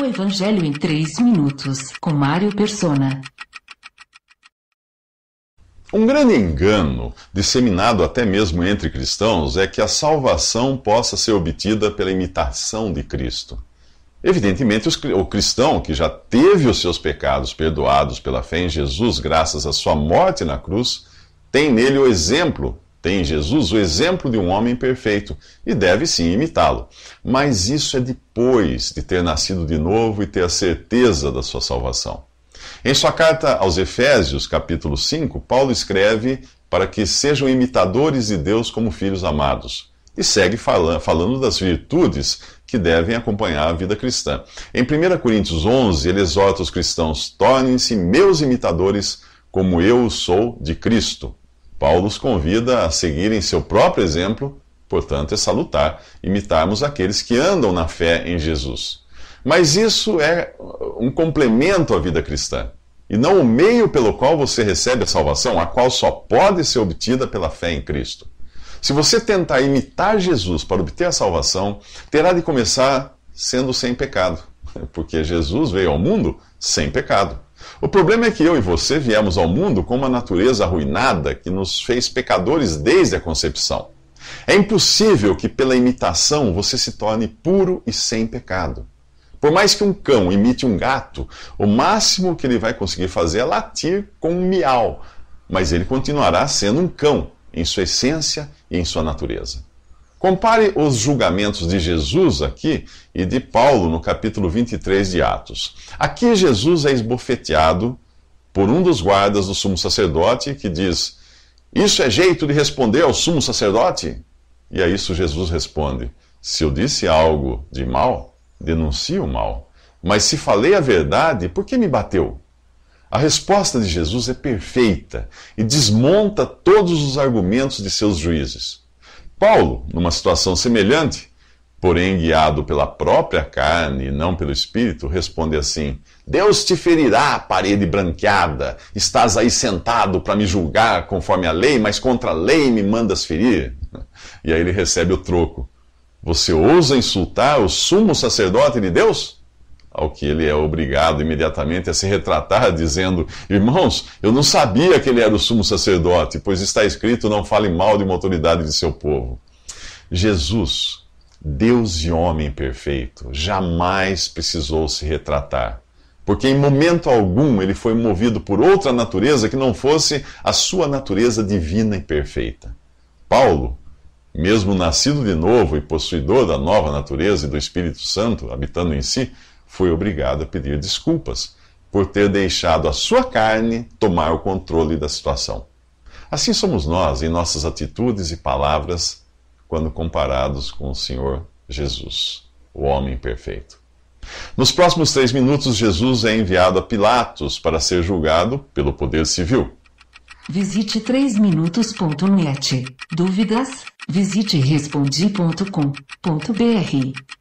O Evangelho em 3 minutos, com Mário Persona. Um grande engano, disseminado até mesmo entre cristãos, é que a salvação possa ser obtida pela imitação de Cristo. Evidentemente, o cristão que já teve os seus pecados perdoados pela fé em Jesus, graças à sua morte na cruz, tem nele o exemplo tem Jesus o exemplo de um homem perfeito e deve sim imitá-lo. Mas isso é depois de ter nascido de novo e ter a certeza da sua salvação. Em sua carta aos Efésios, capítulo 5, Paulo escreve para que sejam imitadores de Deus como filhos amados. E segue falando das virtudes que devem acompanhar a vida cristã. Em 1 Coríntios 11, ele exorta os cristãos: tornem-se meus imitadores, como eu sou de Cristo. Paulo os convida a seguirem seu próprio exemplo, portanto, é salutar imitarmos aqueles que andam na fé em Jesus. Mas isso é um complemento à vida cristã, e não o meio pelo qual você recebe a salvação, a qual só pode ser obtida pela fé em Cristo. Se você tentar imitar Jesus para obter a salvação, terá de começar sendo sem pecado, porque Jesus veio ao mundo sem pecado. O problema é que eu e você viemos ao mundo com uma natureza arruinada que nos fez pecadores desde a concepção. É impossível que, pela imitação, você se torne puro e sem pecado. Por mais que um cão imite um gato, o máximo que ele vai conseguir fazer é latir com um miau, mas ele continuará sendo um cão em sua essência e em sua natureza. Compare os julgamentos de Jesus aqui e de Paulo no capítulo 23 de Atos. Aqui Jesus é esbofeteado por um dos guardas do sumo sacerdote que diz: Isso é jeito de responder ao sumo sacerdote? E a isso Jesus responde: Se eu disse algo de mal, denuncio o mal. Mas se falei a verdade, por que me bateu? A resposta de Jesus é perfeita e desmonta todos os argumentos de seus juízes. Paulo, numa situação semelhante, porém guiado pela própria carne e não pelo espírito, responde assim: Deus te ferirá, parede branqueada. Estás aí sentado para me julgar conforme a lei, mas contra a lei me mandas ferir. E aí ele recebe o troco. Você ousa insultar o sumo sacerdote de Deus? ao que ele é obrigado imediatamente a se retratar, dizendo: Irmãos, eu não sabia que ele era o sumo sacerdote, pois está escrito: Não fale mal de uma autoridade de seu povo. Jesus, Deus e homem perfeito, jamais precisou se retratar, porque em momento algum ele foi movido por outra natureza que não fosse a sua natureza divina e perfeita. Paulo, mesmo nascido de novo e possuidor da nova natureza e do Espírito Santo habitando em si, foi obrigado a pedir desculpas por ter deixado a sua carne tomar o controle da situação. Assim somos nós em nossas atitudes e palavras quando comparados com o Senhor Jesus, o homem perfeito. Nos próximos três minutos, Jesus é enviado a Pilatos para ser julgado pelo Poder Civil. Visite 3minutos.net. Dúvidas? Visite Respondi.com.br.